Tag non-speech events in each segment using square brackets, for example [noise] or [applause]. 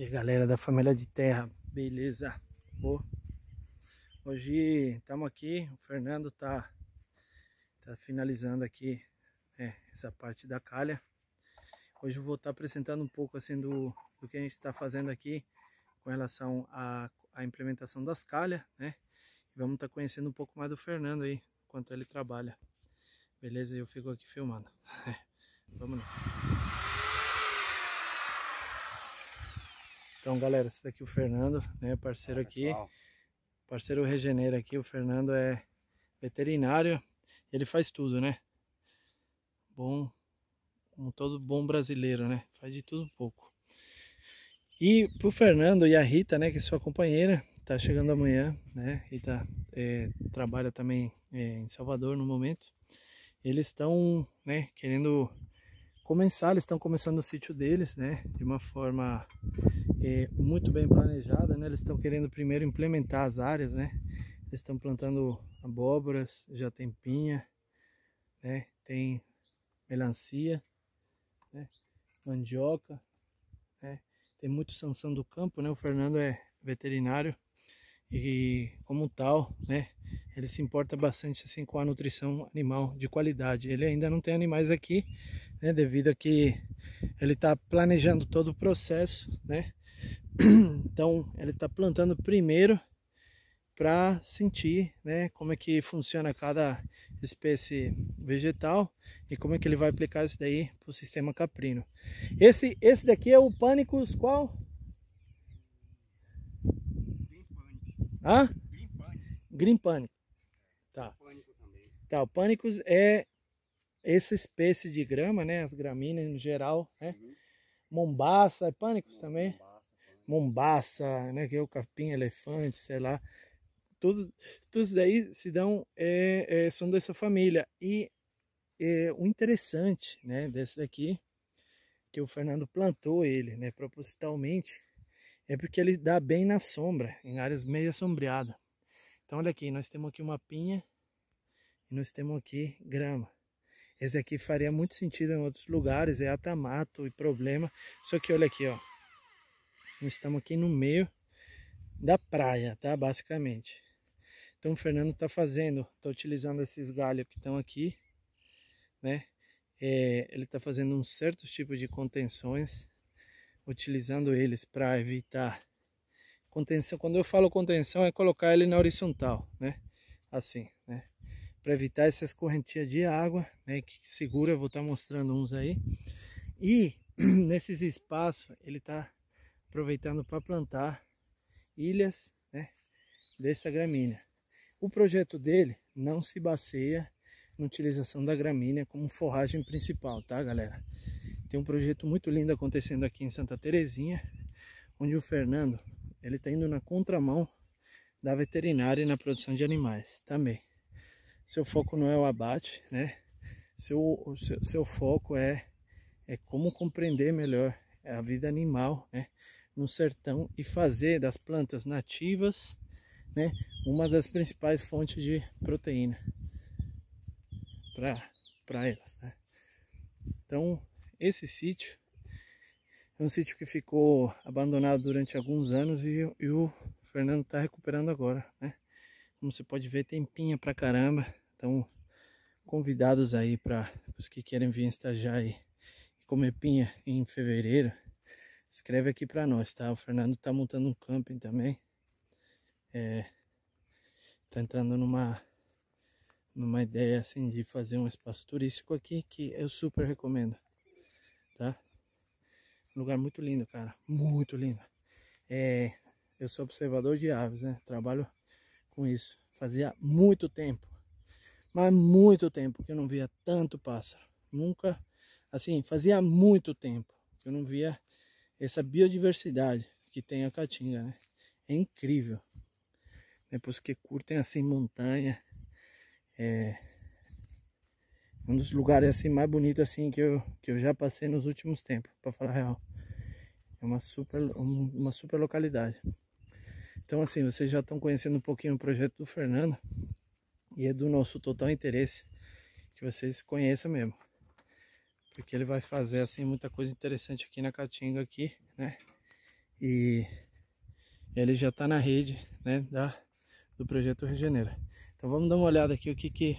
E aí, galera da família de terra, beleza? Boa. Hoje estamos aqui, o Fernando tá, tá finalizando aqui é, essa parte da calha. Hoje eu vou estar tá apresentando um pouco assim do, do que a gente está fazendo aqui com relação à, implementação das calhas, né? E vamos estar tá conhecendo um pouco mais do Fernando aí, quanto ele trabalha. Beleza? Eu fico aqui filmando. [laughs] vamos nessa. Então, galera, esse daqui é o Fernando, né, parceiro aqui. Parceiro Regenera aqui, o Fernando é veterinário, ele faz tudo, né? Bom, como todo bom brasileiro, né? Faz de tudo um pouco. E pro Fernando e a Rita, né, que é sua companheira, tá chegando amanhã, né? Rita é, trabalha também é, em Salvador no momento. Eles estão, né, querendo começar, eles estão começando o sítio deles, né, de uma forma é, muito bem planejada, né? Eles estão querendo primeiro implementar as áreas, né? Eles estão plantando abóboras, já tem pinha, né? Tem melancia, né? mandioca, né? Tem muito sanção do campo, né? O Fernando é veterinário e como tal, né? Ele se importa bastante assim com a nutrição animal de qualidade. Ele ainda não tem animais aqui, né? Devido a que ele está planejando todo o processo, né? [clears throat] Então ele está plantando primeiro para sentir né, como é que funciona cada espécie vegetal e como é que ele vai aplicar isso daí para o sistema caprino. Esse, esse daqui é o Panicus qual? Green Panic. Hã? Green Panic. Green Tá. Pânico também. Tá, o Panicus é essa espécie de grama, né? As gramíneas no geral, né? Uhum. Mombaça, é Pânicos também? Mombaça, né, que é o capim elefante, sei lá, tudo, tudo isso daí se dão, é, é, são dessa família. E é, o interessante né, desse daqui, que o Fernando plantou ele né, propositalmente, é porque ele dá bem na sombra, em áreas meio assombreadas. Então olha aqui, nós temos aqui uma pinha e nós temos aqui grama. Esse aqui faria muito sentido em outros lugares, é atamato e problema. Só que olha aqui, ó. Nós estamos aqui no meio da praia, tá? Basicamente. Então o Fernando está fazendo, está utilizando esses galhos que estão aqui, né? É, ele está fazendo um certo tipo de contenções, utilizando eles para evitar contenção. Quando eu falo contenção é colocar ele na horizontal, né? Assim, né? Para evitar essas correntias de água, né? Que segura, vou estar tá mostrando uns aí. E [clears throat] nesses espaços ele está aproveitando para plantar ilhas né, dessa gramínea. O projeto dele não se baseia na utilização da gramínea como forragem principal, tá galera? Tem um projeto muito lindo acontecendo aqui em Santa Terezinha, onde o Fernando ele está indo na contramão da veterinária e na produção de animais também. Seu foco não é o abate, né? Seu, seu, seu foco é, é como compreender melhor a vida animal, né? no sertão e fazer das plantas nativas né, uma das principais fontes de proteína para elas. Né? Então, esse sítio é um sítio que ficou abandonado durante alguns anos e, e o Fernando está recuperando agora. Né? Como você pode ver, tem pinha pra caramba. Então, convidados aí para os que querem vir estagiar e comer pinha em fevereiro escreve aqui para nós, tá? O Fernando tá montando um camping também. É, tá entrando numa numa ideia assim de fazer um espaço turístico aqui que eu super recomendo, tá? Um lugar muito lindo, cara, muito lindo. É, eu sou observador de aves, né? Trabalho com isso. Fazia muito tempo, mas muito tempo que eu não via tanto pássaro. Nunca, assim, fazia muito tempo que eu não via essa biodiversidade que tem a Caatinga, né? É incrível. Depois né, que curtem assim montanha, é um dos lugares assim mais bonitos assim que eu que eu já passei nos últimos tempos, para falar a real. É uma super uma super localidade. Então assim, vocês já estão conhecendo um pouquinho o projeto do Fernando e é do nosso total interesse que vocês conheçam mesmo porque ele vai fazer assim muita coisa interessante aqui na Caatinga aqui, né? E ele já está na rede, né, da do projeto Regenera. Então vamos dar uma olhada aqui o que que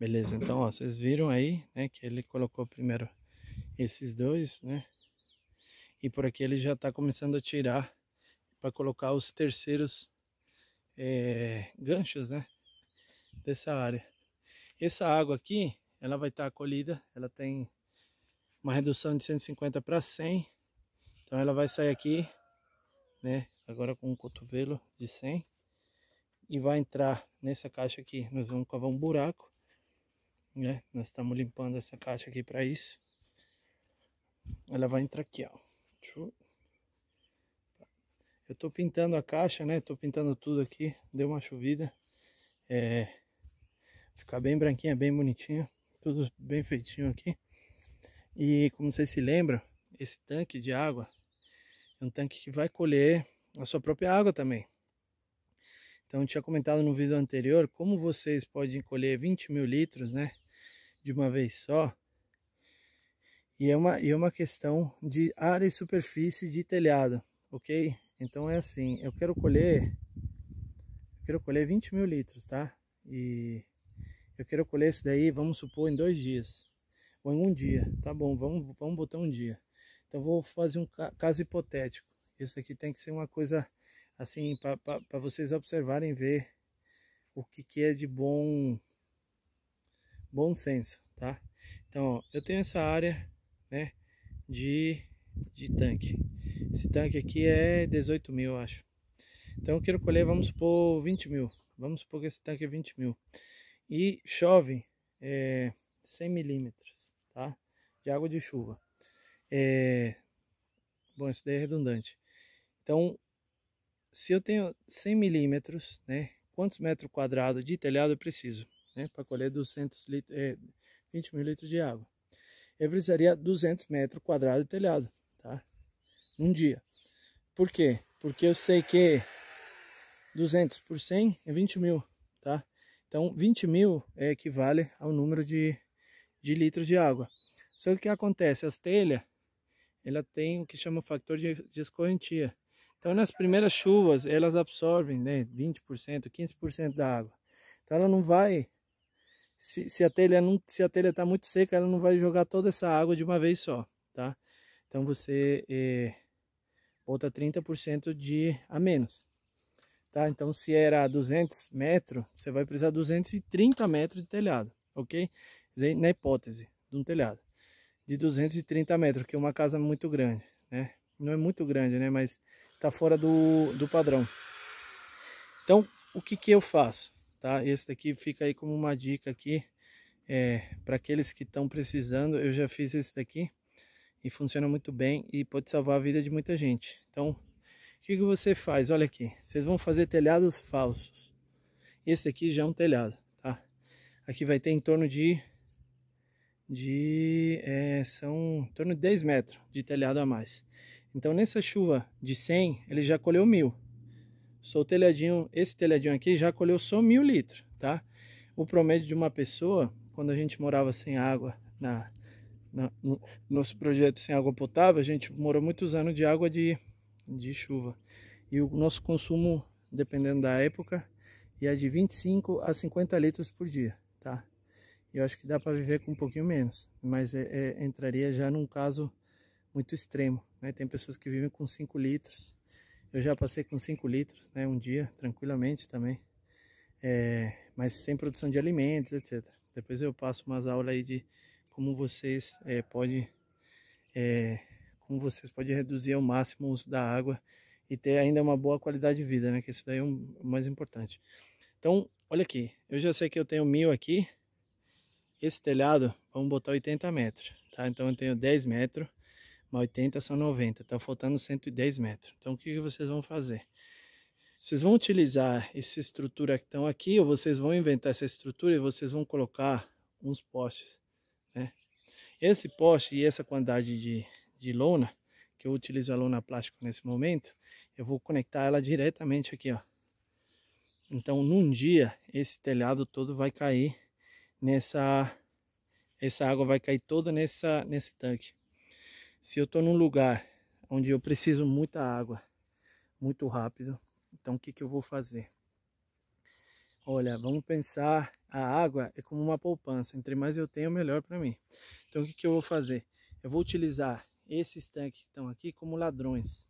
Beleza, então ó, vocês viram aí, né, que ele colocou primeiro esses dois, né? E por aqui ele já está começando a tirar para colocar os terceiros é, ganchos, né? Dessa área. Essa água aqui, ela vai estar tá acolhida, ela tem uma redução de 150 para 100. Então ela vai sair aqui, né? Agora com um cotovelo de 100 e vai entrar nessa caixa aqui. Nós vamos cavar um buraco né? Nós estamos limpando essa caixa aqui para isso. Ela vai entrar aqui, ó. Eu... estou pintando a caixa, né? estou pintando tudo aqui. Deu uma chovida. É... Ficar bem branquinha, bem bonitinha. Tudo bem feitinho aqui. E como vocês se lembram, esse tanque de água é um tanque que vai colher a sua própria água também. Então, eu tinha comentado no vídeo anterior como vocês podem colher 20 mil litros, né? de uma vez só. E é uma, e é uma questão de área e superfície de telhado, ok? Então é assim, eu quero colher, eu quero colher 20 mil litros, tá? E eu quero colher isso daí, vamos supor, em dois dias. Ou em um dia, tá bom, vamos, vamos botar um dia. Então vou fazer um caso hipotético. Isso aqui tem que ser uma coisa assim, para vocês observarem, ver o que, que é de bom bom senso, tá? Então, ó, eu tenho essa área, né, de, de tanque. Esse tanque aqui é 18 mil, eu acho. Então, eu quero colher, vamos supor, 20 mil. Vamos supor que esse tanque é 20 mil. E chove é, 100 milímetros, tá? De água de chuva. É, bom, isso daí é redundante. Então, se eu tenho 100 milímetros, né? Quantos metros quadrados de telhado eu preciso? né, para colher 200 litros, é, 20 mil litros de água. Eu precisaria 200 metros quadrados de telhado, tá? Num dia. Por quê? Porque eu sei que 200 por 100 é 20 mil, tá? Então 20 mil é, equivale ao número de, de litros de água. Só que o que acontece? As telhas, ela tem o que chama fator de, de escorrentia. Então nas primeiras chuvas elas absorvem né, 20%, 15% da água. Então ela não vai se, se a telha não, se a telha está muito seca, ela não vai jogar toda essa água de uma vez só, tá? Então você eh, bota 30% de a menos, tá? Então se era 200 metros, você vai precisar 230 metros de telhado, ok? Na hipótese de um telhado de 230 metros, que é uma casa muito grande, né? Não é muito grande, né? Mas tá fora do, do padrão. Então, o que que eu faço? tá? Esse daqui fica aí como uma dica aqui é, para aqueles que estão precisando. Eu já fiz esse daqui e funciona muito bem e pode salvar a vida de muita gente. Então, o que, que você faz? Olha aqui, vocês vão fazer telhados falsos. Esse aqui já é um telhado, tá? Aqui vai ter em torno de de é, são em torno de 10 metros de telhado a mais. Então nessa chuva de 100 ele já colheu mil. Sou telhadinho, esse telhadinho aqui já colheu só mil litros, tá? O promédio de uma pessoa, quando a gente morava sem água na, na no nosso projeto sem água potável, a gente morou muitos anos de água de, de chuva. E o nosso consumo, dependendo da época, é de 25 a 50 litros por dia, tá? Eu acho que dá para viver com um pouquinho menos, mas é, é, entraria já num caso muito extremo, né? Tem pessoas que vivem com 5 litros, eu já passei com 5 litros, né, um dia, tranquilamente também, é, mas sem produção de alimentos, etc. Depois eu passo umas aulas aí de como vocês é, podem é, como vocês podem reduzir ao máximo o uso da água e ter ainda uma boa qualidade de vida, né? Que isso daí é o mais importante. Então, olha aqui, eu já sei que eu tenho mil aqui. Esse telhado, vamos botar 80 metros, tá? Então eu tenho 10 metros 80 são 90, tá faltando 110 metros. Então o que, que vocês vão fazer? Vocês vão utilizar essa estrutura que estão aqui, ou vocês vão inventar essa estrutura e vocês vão colocar uns postes, né? Esse poste e essa quantidade de, de lona, que eu utilizo a lona plástica nesse momento, eu vou conectar ela diretamente aqui, ó. Então, num dia, esse telhado todo vai cair nessa... Essa água vai cair toda nessa, nesse tanque. Se eu estou num lugar onde eu preciso muita água, muito rápido, então o que, que eu vou fazer? Olha, vamos pensar, a água é como uma poupança, entre mais eu tenho, melhor para mim. Então o que, que eu vou fazer? Eu vou utilizar esses tanques que estão aqui como ladrões.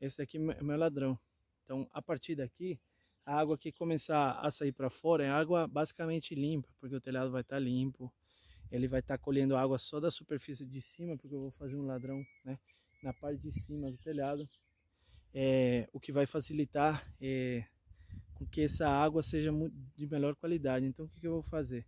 Esse aqui é, é meu ladrão. Então a partir daqui, a água que começar a sair para fora é água basicamente limpa, porque o telhado vai estar tá limpo, ele vai estar tá colhendo água só da superfície de cima, porque eu vou fazer um ladrão né, na parte de cima do telhado, é, o que vai facilitar é, com que essa água seja de melhor qualidade. Então o que, que eu vou fazer?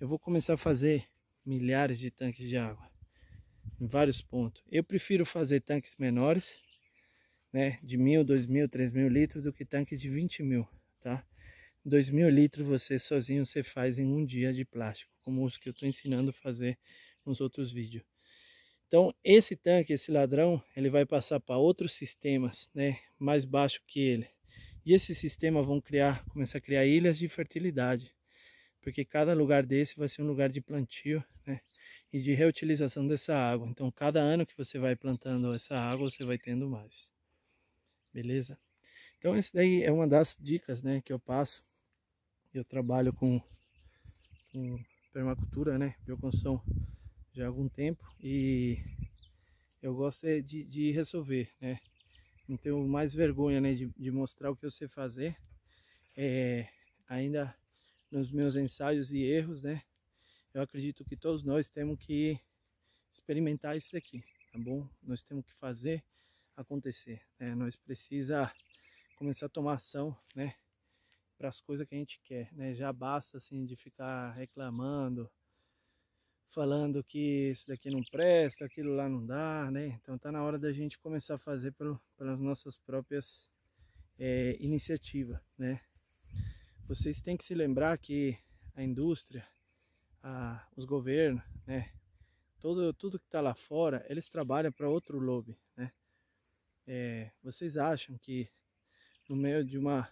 Eu vou começar a fazer milhares de tanques de água em vários pontos. Eu prefiro fazer tanques menores, né, de mil, dois mil, três mil litros, do que tanques de vinte mil, tá? 2 mil litros você sozinho você faz em um dia de plástico, como os que eu estou ensinando a fazer nos outros vídeos. Então esse tanque, esse ladrão, ele vai passar para outros sistemas, né, mais baixo que ele. E esses sistemas vão criar, começar a criar ilhas de fertilidade, porque cada lugar desse vai ser um lugar de plantio, né, e de reutilização dessa água. Então cada ano que você vai plantando essa água, você vai tendo mais. Beleza? Então essa daí é uma das dicas, né, que eu passo eu trabalho com, com permacultura, né, bioconstrução já há algum tempo e eu gosto é de, de resolver, né, não tenho mais vergonha, né, de, de mostrar o que eu sei fazer, é, ainda nos meus ensaios e erros, né, eu acredito que todos nós temos que experimentar isso daqui, tá bom? Nós temos que fazer acontecer, né? Nós precisa começar a tomar ação, né? para as coisas que a gente quer, né? Já basta assim de ficar reclamando, falando que isso daqui não presta, aquilo lá não dá, né? Então tá na hora da gente começar a fazer pelo, pelas nossas próprias é, iniciativas, né? Vocês têm que se lembrar que a indústria, a, os governos, né? Todo, tudo que está lá fora, eles trabalham para outro lobby, né? É, vocês acham que no meio de uma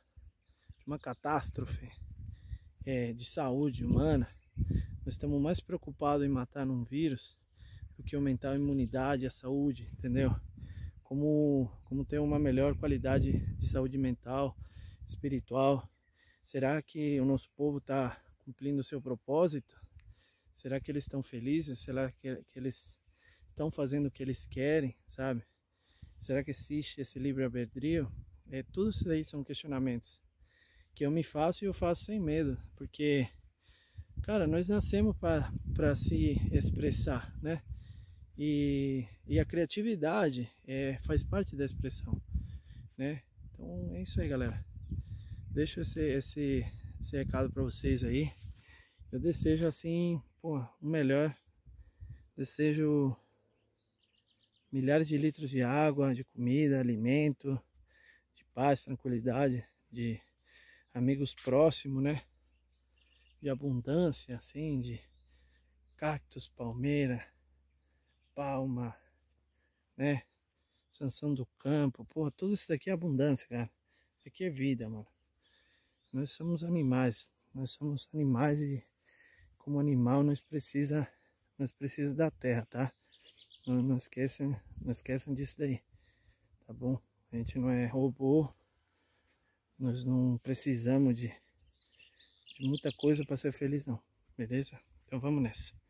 uma catástrofe é, de saúde humana, nós estamos mais preocupados em matar um vírus do que aumentar a imunidade, a saúde, entendeu? Como, como ter uma melhor qualidade de saúde mental, espiritual. Será que o nosso povo está cumprindo o seu propósito? Será que eles estão felizes? Será que, que eles estão fazendo o que eles querem, sabe? Será que existe esse livre-arbítrio? É, tudo isso aí são questionamentos que eu me faço e eu faço sem medo, porque, cara, nós nascemos para se expressar, né? E, e a criatividade é, faz parte da expressão, né? Então é isso aí, galera. Deixo esse, esse, esse recado para vocês aí. Eu desejo, assim, pô, o melhor. Desejo milhares de litros de água, de comida, alimento, de paz, tranquilidade, de amigos próximos, né? De abundância, assim, de cactos, palmeira, palma, né? Sanção do campo, porra, tudo isso daqui é abundância, cara. Isso aqui é vida, mano. Nós somos animais, nós somos animais e como animal nós precisa, nós precisa da terra, tá? Não, não esqueçam, não esqueçam disso daí, tá bom? A gente não é robô, nós não precisamos de, de muita coisa para ser feliz não, beleza? Então vamos nessa.